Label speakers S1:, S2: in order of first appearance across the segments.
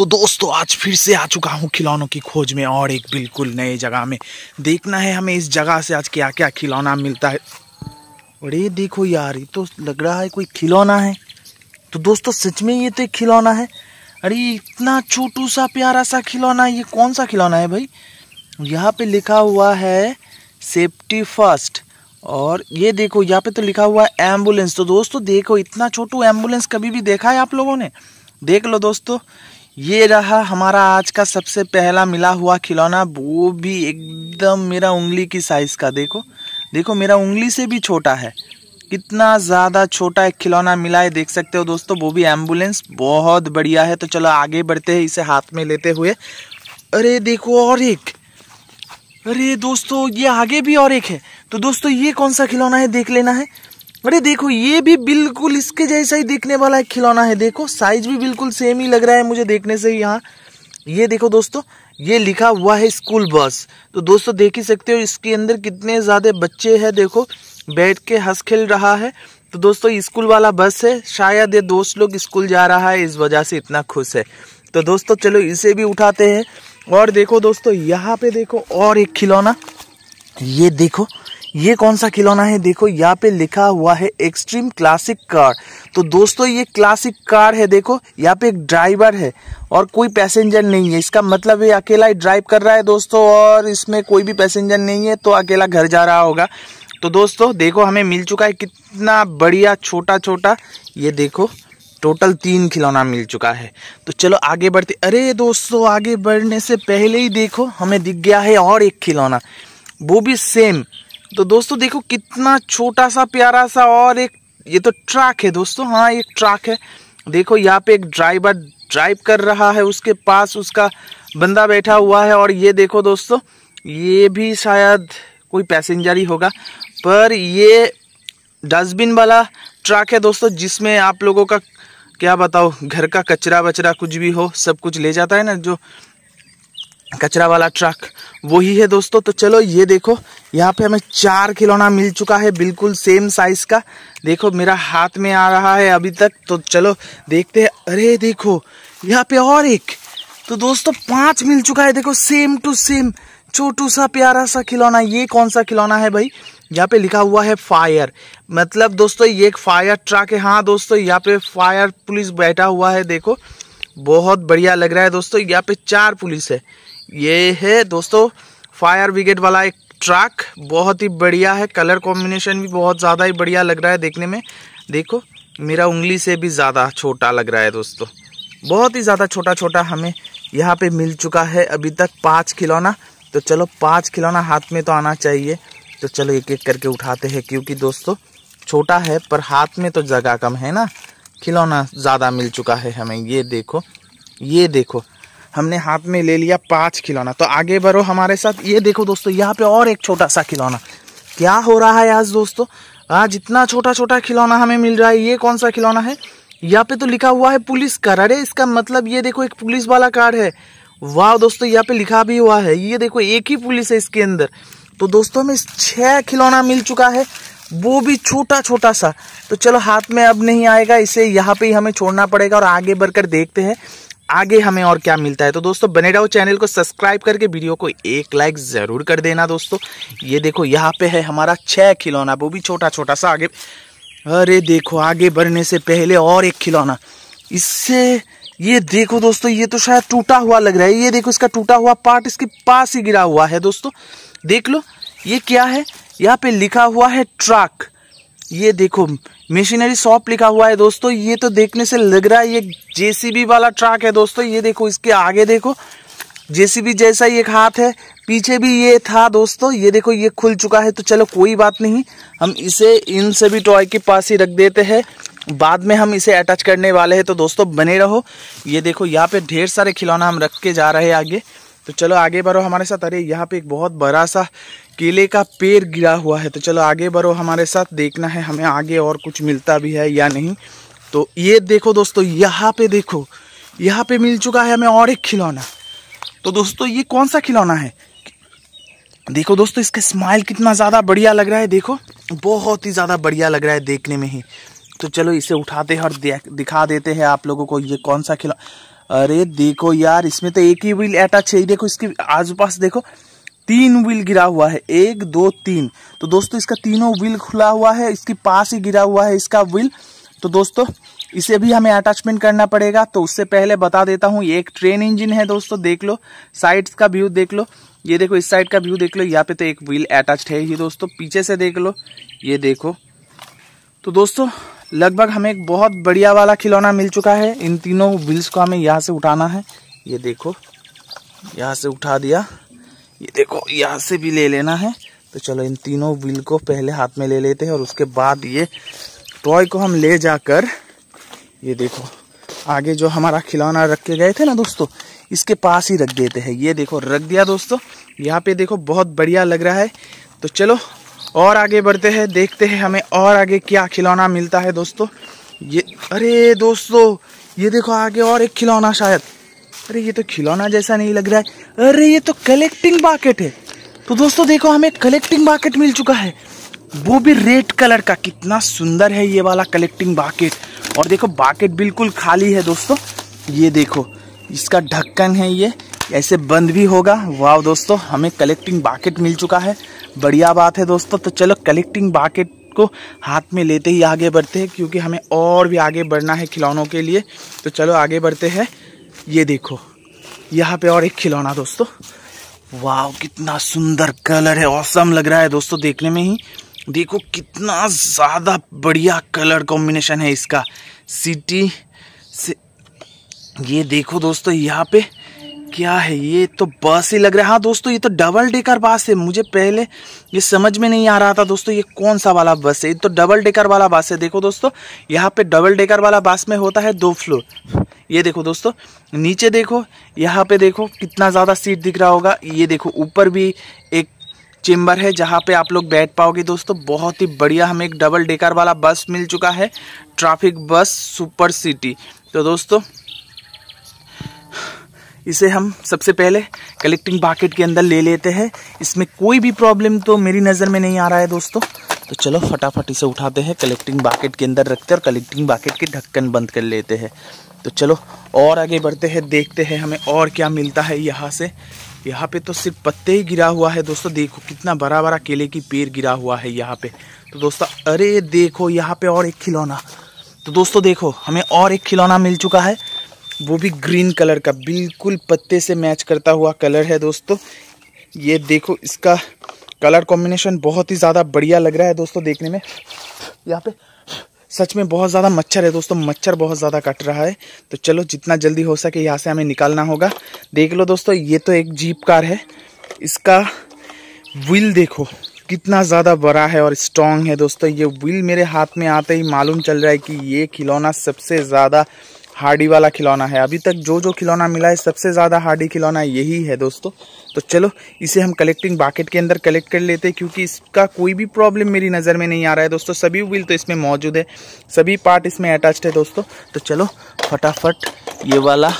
S1: तो दोस्तों आज फिर से आ चुका हूँ खिलौनों की खोज में और एक बिल्कुल नए जगह में देखना है हमें इस जगह से आज क्या क्या खिलौना मिलता है अरे देखो यार ये तो लग रहा है कोई खिलौना है तो दोस्तों सच में ये तो एक खिलौना है अरे इतना छोटू सा प्यारा सा खिलौना ये कौन सा खिलौना है भाई यहाँ पे लिखा हुआ है सेफ्टी फर्स्ट और ये देखो यहाँ पे तो लिखा हुआ है एम्बुलेंस तो दोस्तों देखो इतना छोटू एम्बुलेंस कभी भी देखा है आप लोगों ने देख लो दोस्तों ये रहा हमारा आज का सबसे पहला मिला हुआ खिलौना वो भी एकदम मेरा उंगली की साइज़ का देखो देखो मेरा उंगली से भी छोटा है कितना ज़्यादा छोटा एक खिलौना मिला है देख सकते हो दोस्तों वो भी एम्बुलेंस बहुत बढ़िया है तो चलो आगे बढ़ते हैं इसे हाथ में लेते हुए अरे देखो और एक अरे दोस्तों ये आगे भी और एक है तो दोस्तों ये कौन सा खिलौना है देख लेना है अरे देखो ये भी बिल्कुल इसके जैसा ही देखने वाला एक खिलौना है देखो साइज भी बिल्कुल सेम ही लग रहा है मुझे देखने से यहाँ ये देखो दोस्तों ये लिखा हुआ है स्कूल बस तो दोस्तों देख ही सकते हो इसके अंदर कितने ज़्यादा बच्चे हैं देखो बैठ के हंस खेल रहा है तो दोस्तों स्कूल वाला बस है शायद ये दोस्त लोग स्कूल जा रहा है इस वजह से इतना खुश है तो दोस्तों चलो इसे भी उठाते हैं और देखो दोस्तों यहाँ पे देखो और एक खिलौना ये देखो ये कौन सा खिलौना है देखो यहाँ पे लिखा हुआ है एक्सट्रीम क्लासिक कार तो दोस्तों ये क्लासिक कार है देखो यहाँ पे एक ड्राइवर है और कोई पैसेंजर नहीं है इसका मतलब ये अकेला ही ड्राइव कर रहा है दोस्तों और इसमें कोई भी पैसेंजर नहीं है तो अकेला घर जा रहा होगा तो दोस्तों देखो हमें मिल चुका है कितना बढ़िया छोटा छोटा ये देखो टोटल तीन खिलौना मिल चुका है तो चलो आगे बढ़ते अरे दोस्तों आगे बढ़ने से पहले ही देखो हमें दिख गया है और एक खिलौना वो भी सेम तो दोस्तों देखो कितना छोटा सा प्यारा सा और एक ये तो ट्रैक है दोस्तों हाँ एक ट्रैक है देखो यहाँ पे एक ड्राइवर ड्राइव कर रहा है उसके पास उसका बंदा बैठा हुआ है और ये देखो दोस्तों ये भी शायद कोई पैसेंजर ही होगा पर ये डस्टबिन वाला ट्रक है दोस्तों जिसमें आप लोगों का क्या बताओ घर का कचरा वचरा कुछ भी हो सब कुछ ले जाता है ना जो कचरा वाला ट्रक वही है दोस्तों तो चलो ये देखो यहाँ पे हमें चार खिलौना मिल चुका है बिल्कुल सेम साइज का देखो मेरा हाथ में आ रहा है अभी तक तो चलो देखते हैं अरे देखो यहाँ पे और एक तो दोस्तों पांच मिल चुका है देखो सेम टू सेम छोटू सा प्यारा सा खिलौना ये कौन सा खिलौना है भाई यहाँ पे लिखा हुआ है फायर मतलब दोस्तों ये एक फायर ट्रक है हाँ दोस्तों यहाँ पे फायर पुलिस बैठा हुआ है देखो बहुत बढ़िया लग रहा है दोस्तों यहाँ पे चार पुलिस है ये है दोस्तों फायर ब्रिगेड वाला एक ट्रक बहुत ही बढ़िया है कलर कॉम्बिनेशन भी बहुत ज़्यादा ही बढ़िया लग रहा है देखने में देखो मेरा उंगली से भी ज़्यादा छोटा लग रहा है दोस्तों बहुत ही ज़्यादा छोटा छोटा हमें यहाँ पे मिल चुका है अभी तक पाँच खिलौना तो चलो पाँच खिलौना हाथ में तो आना चाहिए तो चलो एक एक करके उठाते हैं क्योंकि दोस्तों छोटा है पर हाथ में तो जगह कम है ना खिलौना ज़्यादा मिल चुका है हमें ये देखो ये देखो हमने हाथ में ले लिया पांच खिलौना तो आगे बढ़ो हमारे साथ ये देखो दोस्तों यहाँ पे और एक छोटा सा खिलौना क्या हो रहा है आज दोस्तों आज इतना छोटा छोटा खिलौना हमें मिल रहा है ये कौन सा खिलौना है यहाँ पे तो लिखा हुआ है पुलिस कार अरे इसका मतलब ये देखो एक पुलिस वाला कार है वाह दोस्तों यहाँ पे लिखा भी हुआ है ये देखो एक ही पुलिस है इसके अंदर तो दोस्तों हमें छह खिलौना मिल चुका है वो भी छोटा छोटा सा तो चलो हाथ में अब नहीं आएगा इसे यहाँ पे ही हमें छोड़ना पड़ेगा और आगे बढ़कर देखते हैं आगे हमें और क्या मिलता है तो दोस्तों बने रहो चैनल को सब्सक्राइब करके वीडियो को एक लाइक ज़रूर कर देना दोस्तों ये देखो यहाँ पे है हमारा छह खिलौना वो भी छोटा छोटा सा आगे अरे देखो आगे बढ़ने से पहले और एक खिलौना इससे ये देखो दोस्तों ये तो शायद टूटा हुआ लग रहा है ये देखो इसका टूटा हुआ पार्ट इसके पास ही गिरा हुआ है दोस्तों देख लो ये क्या है यहाँ पे लिखा हुआ है ट्रक ये देखो मशीनरी शॉप लिखा हुआ है दोस्तों ये तो देखने से लग रहा है ये जेसीबी वाला ट्रक है दोस्तों ये देखो इसके आगे देखो जेसीबी जैसा ही एक हाथ है पीछे भी ये था दोस्तों ये देखो ये खुल चुका है तो चलो कोई बात नहीं हम इसे इन सभी टॉय के पास ही रख देते हैं बाद में हम इसे अटैच करने वाले हैं तो दोस्तों बने रहो ये देखो यहाँ पे ढेर सारे खिलौना हम रख के जा रहे हैं आगे तो चलो आगे बढ़ो हमारे साथ अरे यहाँ पे एक बहुत बड़ा सा केले का पेड़ गिरा हुआ है तो चलो आगे बढ़ो हमारे साथ देखना है हमें आगे और कुछ मिलता भी है या नहीं तो ये देखो दोस्तों यहाँ पे देखो यहाँ पे मिल चुका है हमें और एक खिलौना तो दोस्तों ये कौन सा खिलौना है देखो दोस्तों इसका स्माइल कितना ज़्यादा बढ़िया लग रहा है देखो बहुत ही ज़्यादा बढ़िया लग रहा है देखने में ही तो चलो इसे उठाते हैं और दिखा देते हैं आप लोगों को ये कौन सा खिलौना अरे देखो यार इसमें तो एक ही व्हील अटैच है देखो इसके आस पास देखो तीन व्हील गिरा हुआ है एक दो तीन तो दोस्तों इसका तीनों व्हील खुला हुआ है इसके पास ही गिरा हुआ है इसका व्हील तो दोस्तों इसे भी हमें अटैचमेंट करना पड़ेगा तो उससे पहले बता देता हूँ ये एक ट्रेन इंजन है दोस्तों देख लो साइड का व्यू देख लो ये देखो इस साइड का व्यू देख लो यहाँ पे तो एक व्हील अटैच है ही दोस्तों पीछे से देख लो ये देखो तो दोस्तों लगभग हमें एक बहुत बढ़िया वाला खिलौना मिल चुका है इन तीनों व्हील्स को हमें यहाँ से उठाना है ये देखो यहाँ से उठा दिया ये देखो यहाँ से भी ले लेना है तो चलो इन तीनों व्हील को पहले हाथ में ले लेते हैं और उसके बाद ये टॉय को हम ले जाकर ये देखो आगे जो हमारा खिलौना रख के गए थे ना दोस्तों इसके पास ही रख देते हैं ये देखो रख दिया दोस्तों यहाँ पे देखो बहुत बढ़िया लग रहा है तो चलो और आगे बढ़ते हैं देखते हैं हमें और आगे क्या खिलौना मिलता है दोस्तों ये अरे दोस्तों ये देखो आगे और एक खिलौना शायद अरे ये तो खिलौना जैसा नहीं लग रहा है अरे ये तो कलेक्टिंग बाकेट है तो दोस्तों देखो हमें कलेक्टिंग बाकेट मिल चुका है वो भी रेड कलर का कितना सुंदर है ये वाला कलेक्टिंग बाकेट और देखो बाकेट बिल्कुल खाली है दोस्तों ये देखो इसका ढक्कन है ये ऐसे बंद भी होगा वाह दोस्तों हमें कलेक्टिंग बाकेट मिल चुका है बढ़िया बात है दोस्तों तो चलो कलेक्टिंग बाकेट को हाथ में लेते ही आगे बढ़ते हैं क्योंकि हमें और भी आगे बढ़ना है खिलौनों के लिए तो चलो आगे बढ़ते हैं ये देखो यहाँ पे और एक खिलौना दोस्तों वाह कितना सुंदर कलर है औसम लग रहा है दोस्तों देखने में ही देखो कितना ज़्यादा बढ़िया कलर कॉम्बिनेशन है इसका सिटी से ये देखो दोस्तों यहाँ पे क्या है ये तो बस ही लग रहा है हाँ दोस्तों ये तो डबल डेकर बस है मुझे पहले ये समझ में नहीं आ रहा था दोस्तों ये कौन सा वाला बस है ये तो डबल डेकर वाला बस है देखो दोस्तों यहाँ पे डबल डेकर वाला बस में होता है दो फ्लोर ये देखो दोस्तों नीचे देखो यहाँ पे देखो कितना ज़्यादा सीट दिख रहा होगा ये देखो ऊपर भी एक चेम्बर है जहाँ पे आप लोग बैठ पाओगे दोस्तों बहुत ही बढ़िया हमें एक डबल डेकर वाला बस मिल चुका है ट्रैफिक बस सुपर सिटी तो दोस्तों इसे हम सबसे पहले कलेक्टिंग बाकेट के अंदर ले लेते हैं इसमें कोई भी प्रॉब्लम तो मेरी नज़र में नहीं आ रहा है दोस्तों तो चलो फटाफट इसे उठाते हैं कलेक्टिंग बाकेट के अंदर रखते हैं और कलेक्टिंग बाकेट के ढक्कन बंद कर लेते हैं तो चलो और आगे बढ़ते हैं देखते हैं हमें और क्या मिलता है यहाँ से यहाँ पे तो सिर्फ पत्ते ही गिरा हुआ है दोस्तों देखो कितना बड़ा बड़ा केले की पेड़ गिरा हुआ है यहाँ पे तो दोस्तों अरे देखो यहाँ पे और एक खिलौना तो दोस्तों देखो हमें और एक खिलौना मिल चुका है वो भी ग्रीन कलर का बिल्कुल पत्ते से मैच करता हुआ कलर है दोस्तों ये देखो इसका कलर कॉम्बिनेशन बहुत ही ज़्यादा बढ़िया लग रहा है दोस्तों देखने में यहाँ पे सच में बहुत ज़्यादा मच्छर है दोस्तों मच्छर बहुत ज़्यादा कट रहा है तो चलो जितना जल्दी हो सके यहाँ से हमें निकालना होगा देख लो दोस्तों ये तो एक जीप कार है इसका व्हील देखो कितना ज़्यादा बड़ा है और स्ट्रॉन्ग है दोस्तों ये व्हील मेरे हाथ में आते ही मालूम चल रहा है कि ये खिलौना सबसे ज़्यादा हार्डी वाला खिलौना है अभी तक जो जो खिलौना मिला है सबसे ज़्यादा हार्डी खिलौना यही है दोस्तों तो चलो इसे हम कलेक्टिंग बाकेट के अंदर कलेक्ट कर लेते हैं क्योंकि इसका कोई भी प्रॉब्लम मेरी नज़र में नहीं आ रहा है दोस्तों सभी व्हील तो इसमें मौजूद है सभी पार्ट इसमें अटैच है दोस्तों तो चलो फटाफट ये वाला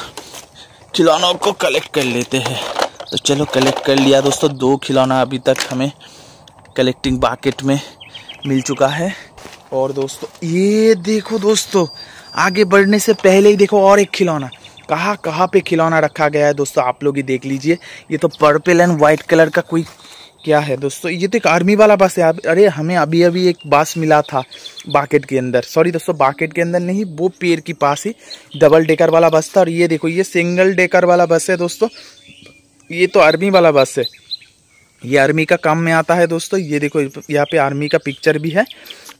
S1: खिलौनों को कलेक्ट कर लेते हैं तो चलो कलेक्ट कर लिया दोस्तों दो खिलौना अभी तक हमें कलेक्टिंग बाकेट में मिल चुका है और दोस्तों ये देखो दोस्तों आगे बढ़ने से पहले ही देखो और एक खिलौना कहाँ कहाँ पे खिलौना रखा गया है दोस्तों आप लोग ही देख लीजिए ये तो पर्पल एंड वाइट कलर का कोई क्या है दोस्तों ये तो एक आर्मी वाला बस है अरे हमें अभी अभी एक बास मिला था बाकेट के अंदर सॉरी दोस्तों बाकेट के अंदर नहीं वो पेड़ के पास ही डबल डेकर वाला बस था और ये देखो ये सिंगल डेकर वाला बस है दोस्तों ये तो आर्मी वाला बस है ये आर्मी का काम में आता है दोस्तों ये देखो यहाँ पे आर्मी का पिक्चर भी है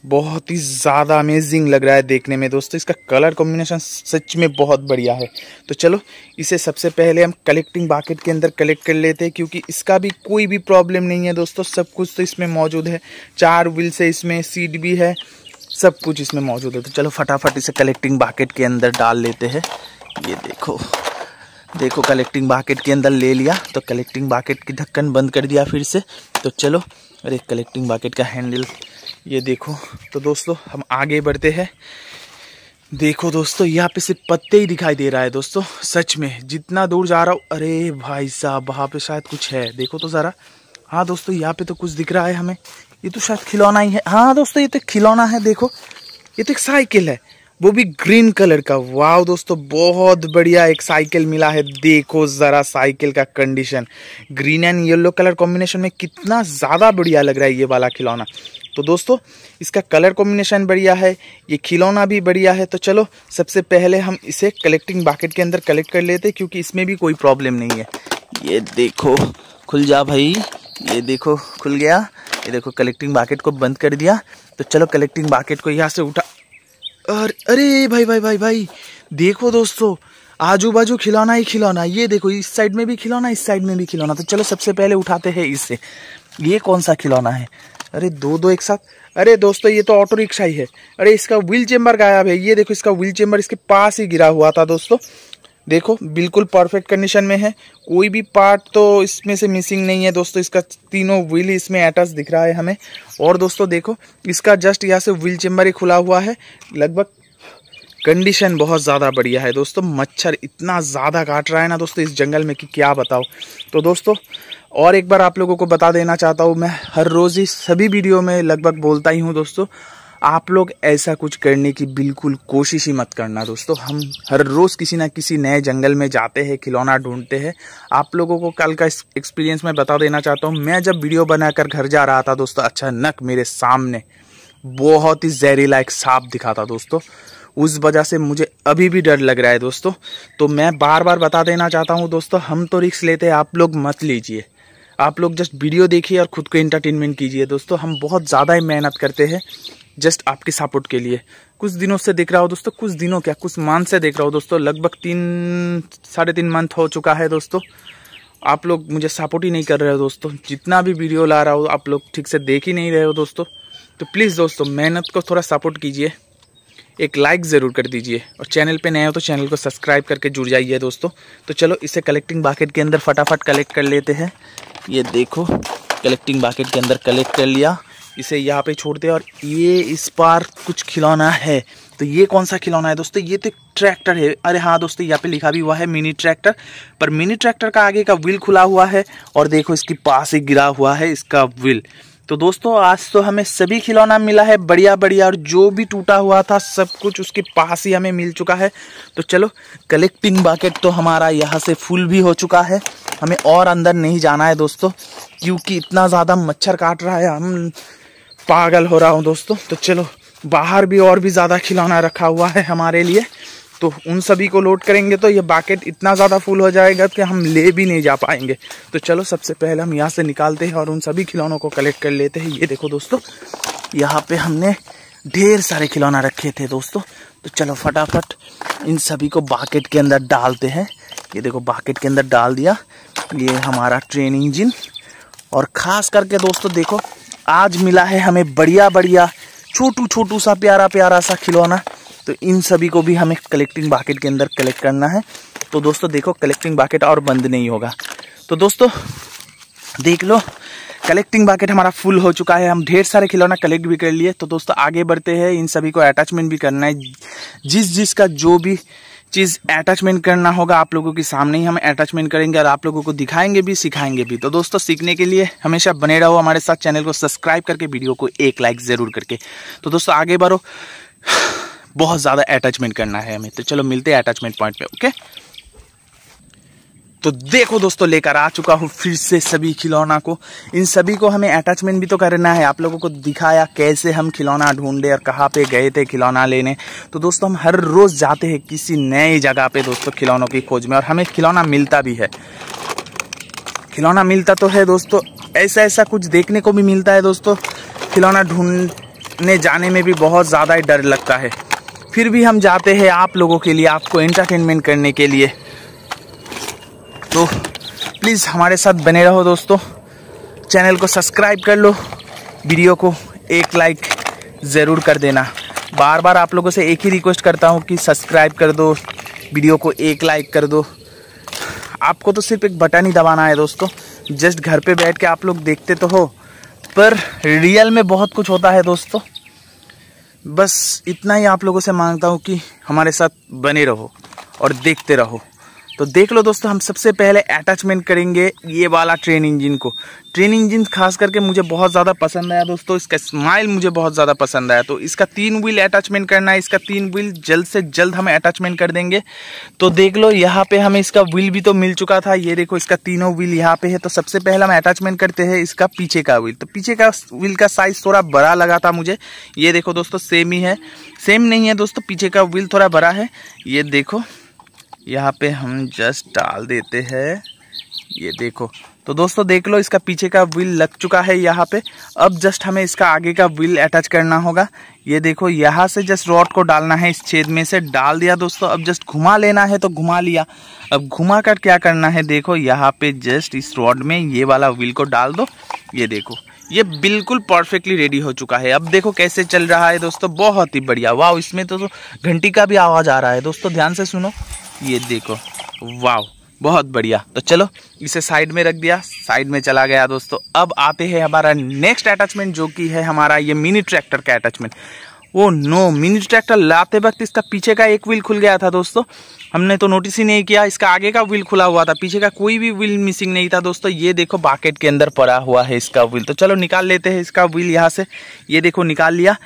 S1: बहुत ही ज़्यादा अमेजिंग लग रहा है देखने में दोस्तों इसका कलर कॉम्बिनेशन सच में बहुत बढ़िया है तो चलो इसे सबसे पहले हम कलेक्टिंग बाकेट के अंदर कलेक्ट कर लेते हैं क्योंकि इसका भी कोई भी प्रॉब्लम नहीं है दोस्तों सब कुछ तो इसमें मौजूद है चार व्हील्स है इसमें सीट भी है सब कुछ इसमें मौजूद है तो चलो फटाफट इसे कलेक्टिंग बाकेट के अंदर डाल लेते हैं ये देखो देखो कलेक्टिंग बाकेट के अंदर ले लिया तो कलेक्टिंग बाकेट की ढक्कन बंद कर दिया फिर से तो चलो और एक कलेक्टिंग बाकेट का हैंडल ये देखो तो दोस्तों हम आगे बढ़ते हैं देखो दोस्तों यहाँ पे सिर्फ पत्ते ही दिखाई दे रहा है दोस्तों सच में जितना दूर जा रहा हूँ अरे भाई साहब वहाँ पे शायद कुछ है देखो तो ज़रा हाँ दोस्तों यहाँ पे तो कुछ दिख रहा है हमें ये तो शायद खिलौना ही है हाँ दोस्तों ये तो खिलौना है देखो ये तो एक साइकिल है वो भी ग्रीन कलर का वाह दोस्तों बहुत बढ़िया एक साइकिल मिला है देखो ज़रा साइकिल का condition green and yellow colour combination में कितना ज़्यादा बढ़िया लग रहा है ये वाला खिलौना तो दोस्तों इसका कलर कॉम्बिनेशन बढ़िया है ये खिलौना भी बढ़िया है तो चलो सबसे पहले हम इसे कलेक्टिंग बाकेट के अंदर कलेक्ट कर लेते क्योंकि इसमें भी कोई प्रॉब्लम नहीं है ये देखो खुल जा भाई ये देखो खुल गया ये देखो कलेक्टिंग बाकेट को बंद कर दिया तो चलो कलेक्टिंग बाकेट को यहाँ से उठा और अरे भाई भाई भाई भाई देखो दोस्तों आजू बाजू खिलौना ही खिलौना ये देखो इस साइड में भी खिलौना इस साइड में भी खिलौना तो चलो सबसे पहले उठाते हैं इससे ये कौन सा खिलौना है अरे दो दो एक साथ अरे दोस्तों ये तो ऑटो रिक्शा ही है अरे इसका व्हील चेम्बर गायब है ये देखो इसका व्हील चेम्बर इसके पास ही गिरा हुआ था दोस्तों देखो बिल्कुल परफेक्ट कंडीशन में है कोई भी पार्ट तो इसमें से मिसिंग नहीं है दोस्तों इसका तीनों व्हील इसमें अटैच दिख रहा है हमें और दोस्तों देखो इसका जस्ट यहाँ से व्हील चेम्बर ही खुला हुआ है लगभग कंडीशन बहुत ज़्यादा बढ़िया है दोस्तों मच्छर इतना ज़्यादा काट रहा है ना दोस्तों इस जंगल में कि क्या बताओ तो दोस्तों और एक बार आप लोगों को बता देना चाहता हूँ मैं हर रोज़ ही सभी वीडियो में लगभग बोलता ही हूँ दोस्तों आप लोग ऐसा कुछ करने की बिल्कुल कोशिश ही मत करना दोस्तों हम हर रोज़ किसी ना किसी नए जंगल में जाते हैं खिलौना ढूंढते हैं आप लोगों को कल का एक्सपीरियंस मैं बता देना चाहता हूँ मैं जब वीडियो बनाकर घर जा रहा था दोस्तों अच्छा नक मेरे सामने बहुत ही जहरीला एक सांप दिखा था दोस्तों उस वजह से मुझे अभी भी डर लग रहा है दोस्तों तो मैं बार बार बता देना चाहता हूँ दोस्तों हम तो रिक्स लेते हैं आप लोग मत लीजिए आप लोग जस्ट वीडियो देखिए और ख़ुद को एंटरटेनमेंट कीजिए दोस्तों हम बहुत ज़्यादा ही मेहनत करते हैं जस्ट आपकी सपोर्ट के लिए कुछ दिनों से देख रहा हो दोस्तों कुछ दिनों क्या कुछ मंथ से देख रहा हो दोस्तों लगभग तीन साढ़े तीन मंथ हो चुका है दोस्तों आप लोग मुझे सपोर्ट ही नहीं कर रहे हो दोस्तों जितना भी वीडियो ला रहा हो आप लोग ठीक से देख ही नहीं रहे हो दोस्तों तो प्लीज़ दोस्तों मेहनत को थोड़ा सपोर्ट कीजिए एक लाइक ज़रूर कर दीजिए और चैनल पे नए हो तो चैनल को सब्सक्राइब करके जुड़ जाइए दोस्तों तो चलो इसे कलेक्टिंग बाकेट के अंदर फटाफट कलेक्ट कर लेते हैं ये देखो कलेक्टिंग बाकेट के अंदर कलेक्ट कर लिया इसे यहाँ पे छोड़ दे और ये इस बार कुछ खिलौना है तो ये कौन सा खिलौना है दोस्तों ये तो ट्रैक्टर है अरे हाँ दोस्तों यहाँ पे लिखा भी हुआ है मिनी ट्रैक्टर पर मिनी ट्रैक्टर का आगे का व्हील खुला हुआ है और देखो इसके पास ही गिरा हुआ है इसका व्हील तो दोस्तों आज तो हमें सभी खिलौना मिला है बढ़िया बढ़िया और जो भी टूटा हुआ था सब कुछ उसके पास ही हमें मिल चुका है तो चलो कलेक्टिंग बाकेट तो हमारा यहाँ से फुल भी हो चुका है हमें और अंदर नहीं जाना है दोस्तों क्योंकि इतना ज़्यादा मच्छर काट रहा है हम पागल हो रहा हूँ दोस्तों तो चलो बाहर भी और भी ज़्यादा खिलौना रखा हुआ है हमारे लिए तो उन सभी को लोड करेंगे तो ये बाकेट इतना ज़्यादा फुल हो जाएगा कि हम ले भी नहीं जा पाएंगे तो चलो सबसे पहले हम यहाँ से निकालते हैं और उन सभी खिलौनों को कलेक्ट कर लेते हैं ये देखो दोस्तों यहाँ पे हमने ढेर सारे खिलौना रखे थे दोस्तों तो चलो फटाफट इन सभी को बाकेट के अंदर डालते हैं ये देखो बाकेट के अंदर डाल दिया ये हमारा ट्रेन इंजिन और ख़ास करके दोस्तों देखो आज मिला है हमें बढ़िया बढ़िया छोटू छोटू सा प्यारा प्यारा सा खिलौना तो इन सभी को भी हमें कलेक्टिंग बाकेट के अंदर कलेक्ट करना है तो दोस्तों देखो कलेक्टिंग बाकेट और बंद नहीं होगा तो दोस्तों देख लो कलेक्टिंग बाकेट हमारा फुल हो चुका है हम ढेर सारे खिलौना कलेक्ट भी कर लिए तो दोस्तों आगे बढ़ते हैं इन सभी को अटैचमेंट भी करना है जिस जिस का जो भी चीज़ अटैचमेंट करना होगा आप लोगों के सामने ही हम अटैचमेंट करेंगे और आप लोगों को दिखाएंगे भी सिखाएंगे भी तो दोस्तों सीखने के लिए हमेशा बने रहो हमारे साथ चैनल को सब्सक्राइब करके वीडियो को एक लाइक ज़रूर करके तो दोस्तों आगे बढ़ो बहुत ज़्यादा अटैचमेंट करना है हमें तो चलो मिलते हैं अटैचमेंट पॉइंट पे ओके तो देखो दोस्तों लेकर आ चुका हूँ फिर से सभी खिलौना को इन सभी को हमें अटैचमेंट भी तो करना है आप लोगों को दिखाया कैसे हम खिलौना ढूंढे और कहाँ पे गए थे खिलौना लेने तो दोस्तों हम हर रोज़ जाते हैं किसी नई जगह पे दोस्तों खिलौनों की खोज में और हमें खिलौना मिलता भी है खिलौना मिलता तो है दोस्तों ऐसा ऐसा कुछ देखने को भी मिलता है दोस्तों खिलौना ढूंढने जाने में भी बहुत ज़्यादा डर लगता है फिर भी हम जाते हैं आप लोगों के लिए आपको एंटरटेनमेंट करने के लिए तो प्लीज़ हमारे साथ बने रहो दोस्तों चैनल को सब्सक्राइब कर लो वीडियो को एक लाइक ज़रूर कर देना बार बार आप लोगों से एक ही रिक्वेस्ट करता हूँ कि सब्सक्राइब कर दो वीडियो को एक लाइक कर दो आपको तो सिर्फ एक बटन ही दबाना है दोस्तों जस्ट घर पे बैठ के आप लोग देखते तो हो पर रियल में बहुत कुछ होता है दोस्तों बस इतना ही आप लोगों से मांगता हूँ कि हमारे साथ बने रहो और देखते रहो तो देख लो दोस्तों हम सबसे पहले अटैचमेंट करेंगे ये वाला ट्रेन इंजिन को ट्रेन इंजिन खास करके मुझे बहुत ज़्यादा पसंद आया दोस्तों इसका स्माइल मुझे बहुत ज़्यादा पसंद आया तो इसका तीन व्हील अटैचमेंट करना है इसका तीन व्हील जल्द से जल्द हम अटैचमेंट कर देंगे तो देख लो यहाँ पे हमें इसका व्हील भी तो मिल चुका था ये देखो इसका तीनों व्हील यहाँ पे है तो सबसे पहले हम अटैचमेंट करते हैं इसका पीछे का व्हील तो पीछे का व्हील का साइज़ थोड़ा बड़ा लगा था मुझे ये देखो दोस्तों सेम ही है सेम नहीं है दोस्तों पीछे का व्हील थोड़ा बड़ा है ये देखो यहाँ पे हम जस्ट डाल देते हैं ये देखो तो दोस्तों देख लो इसका पीछे का व्हील लग चुका है यहाँ पे अब जस्ट हमें इसका आगे का व्हील अटैच करना होगा ये देखो यहाँ से जस्ट रॉड को डालना है इस छेद में से डाल दिया दोस्तों अब जस्ट घुमा लेना है तो घुमा लिया अब घुमा कर क्या करना है देखो यहाँ पे जस्ट इस रॉड में ये वाला व्हील को डाल दो ये देखो ये बिल्कुल परफेक्टली रेडी हो चुका है अब देखो कैसे चल रहा है दोस्तों बहुत ही बढ़िया वाह इसमें तो, तो घंटी का भी आवाज़ आ रहा है दोस्तों ध्यान से सुनो ये देखो वाह बहुत बढ़िया तो चलो इसे साइड में रख दिया साइड में चला गया दोस्तों अब आते हैं हमारा नेक्स्ट अटैचमेंट जो कि है हमारा ये मिनी ट्रैक्टर का अटैचमेंट वो नो मिनी ट्रैक्टर लाते वक्त इसका पीछे का एक व्हील खुल गया था दोस्तों हमने तो नोटिस ही नहीं किया इसका आगे का व्हील खुला हुआ था पीछे का कोई भी व्हील मिसिंग नहीं था दोस्तों ये देखो बाकेट के अंदर पड़ा हुआ है इसका व्हील तो चलो निकाल लेते हैं इसका व्हील यहाँ से ये देखो निकाल लिया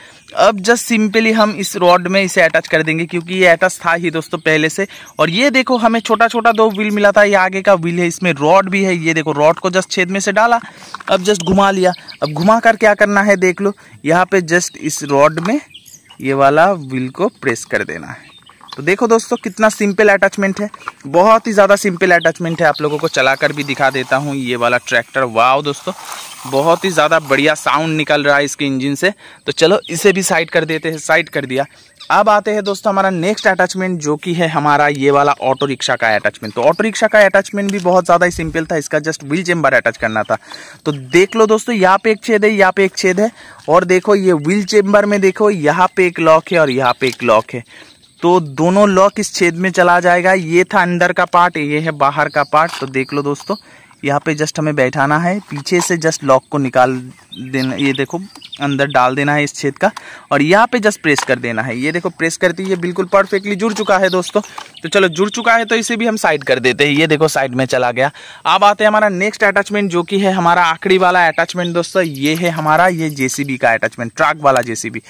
S1: अब जस्ट सिंपली हम इस रॉड में इसे अटैच कर देंगे क्योंकि ये अटैच था ही दोस्तों पहले से और ये देखो हमें छोटा छोटा दो व्हील मिला था ये आगे का व्हील है इसमें रॉड भी है ये देखो रॉड को जस्ट छेद में से डाला अब जस्ट घुमा लिया अब घुमा कर क्या करना है देख लो यहाँ पे जस्ट इस रॉड में ये वाला व्हील को प्रेस कर देना है तो देखो दोस्तों कितना सिंपल अटैचमेंट है बहुत ही ज़्यादा सिंपल अटैचमेंट है आप लोगों को चलाकर भी दिखा देता हूँ ये वाला ट्रैक्टर वाव दोस्तों बहुत ही ज़्यादा बढ़िया साउंड निकल रहा है इसके इंजन से तो चलो इसे भी साइड कर देते हैं साइड कर दिया अब आते हैं दोस्तों हमारा नेक्स्ट अटैचमेंट जो कि है हमारा ये वाला ऑटो रिक्शा का अटैचमेंट तो ऑटो रिक्शा का अटैचमेंट भी बहुत ज़्यादा ही सिंपल था इसका जस्ट व्हील चेम्बर अटैच करना था तो देख लो दोस्तों यहाँ पे एक छेद है यहाँ पे एक छेद है और देखो ये व्हील चेम्बर में देखो यहाँ पे एक लॉक है और यहाँ पे एक लॉक है तो दोनों लॉक इस छेद में चला जाएगा ये था अंदर का पार्ट ये है बाहर का पार्ट तो देख लो दोस्तों यहाँ पे जस्ट हमें बैठाना है पीछे से जस्ट लॉक को निकाल देना ये देखो अंदर डाल देना है इस छेद का और यहाँ पे जस्ट प्रेस कर देना है ये देखो प्रेस करते ये बिल्कुल परफेक्टली जुड़ चुका है दोस्तों तो चलो जुड़ चुका है तो इसे भी हम साइड कर देते हैं ये देखो साइड में चला गया अब आते हैं हमारा नेक्स्ट अटैचमेंट जो कि है हमारा आखिरी वाला अटैचमेंट दोस्तों ये है हमारा ये जेसीबी का अटैचमेंट ट्रक वाला जेसीबी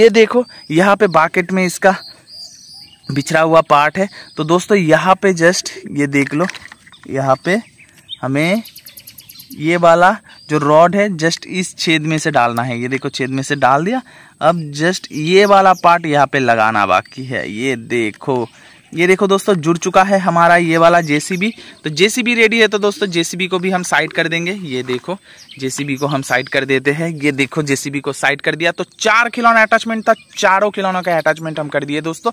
S1: ये देखो यहाँ पे बाकेट में इसका बिछड़ा हुआ पार्ट है तो दोस्तों यहाँ पे जस्ट ये देख लो यहाँ पे हमें ये वाला जो रॉड है जस्ट इस छेद में से डालना है ये देखो छेद में से डाल दिया अब जस्ट ये वाला पार्ट यहाँ पे लगाना बाकी है ये देखो ये देखो दोस्तों जुड़ चुका है हमारा ये वाला जेसीबी तो जेसीबी रेडी है तो दोस्तों जेसीबी को भी हम साइड कर देंगे ये देखो जेसीबी को हम साइड कर देते हैं ये देखो जेसीबी को साइड कर दिया तो चार खिलौना अटैचमेंट था चारों खिलौनों का अटैचमेंट हम कर दिए दोस्तों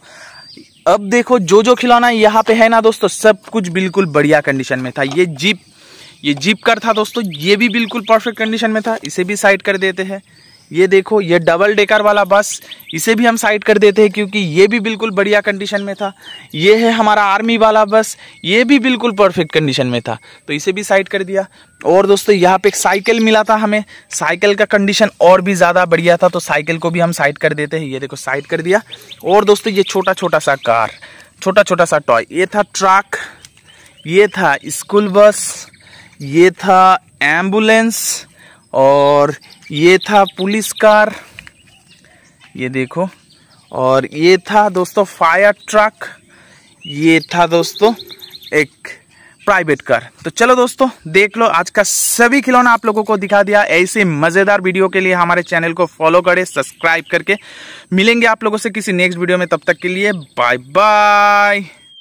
S1: अब देखो जो जो खिलौना यहाँ पे है ना दोस्तों सब कुछ बिल्कुल बढ़िया कंडीशन में था ये जीप ये जीप कर था दोस्तों ये भी बिल्कुल परफेक्ट कंडीशन में था इसे भी साइड कर देते हैं ये देखो ये डबल डेकर वाला बस इसे भी हम साइड कर देते हैं क्योंकि ये भी बिल्कुल बढ़िया कंडीशन में था ये है हमारा आर्मी वाला बस ये भी बिल्कुल परफेक्ट कंडीशन में था तो इसे भी साइड कर दिया और दोस्तों यहाँ पे एक साइकिल मिला था हमें साइकिल का कंडीशन और भी ज़्यादा बढ़िया था तो साइकिल को भी हम साइड कर देते हैं ये देखो साइड कर दिया और दोस्तों ये छोटा छोटा सा कार छोटा छोटा सा टॉय ये था ट्रक ये था स्कूल बस ये था एम्बुलेंस और ये था पुलिस कार ये देखो और ये था दोस्तों फायर ट्रक ये था दोस्तों एक प्राइवेट कार तो चलो दोस्तों देख लो आज का सभी खिलौना आप लोगों को दिखा दिया ऐसे मज़ेदार वीडियो के लिए हमारे चैनल को फॉलो करें सब्सक्राइब करके मिलेंगे आप लोगों से किसी नेक्स्ट वीडियो में तब तक के लिए बाय बाय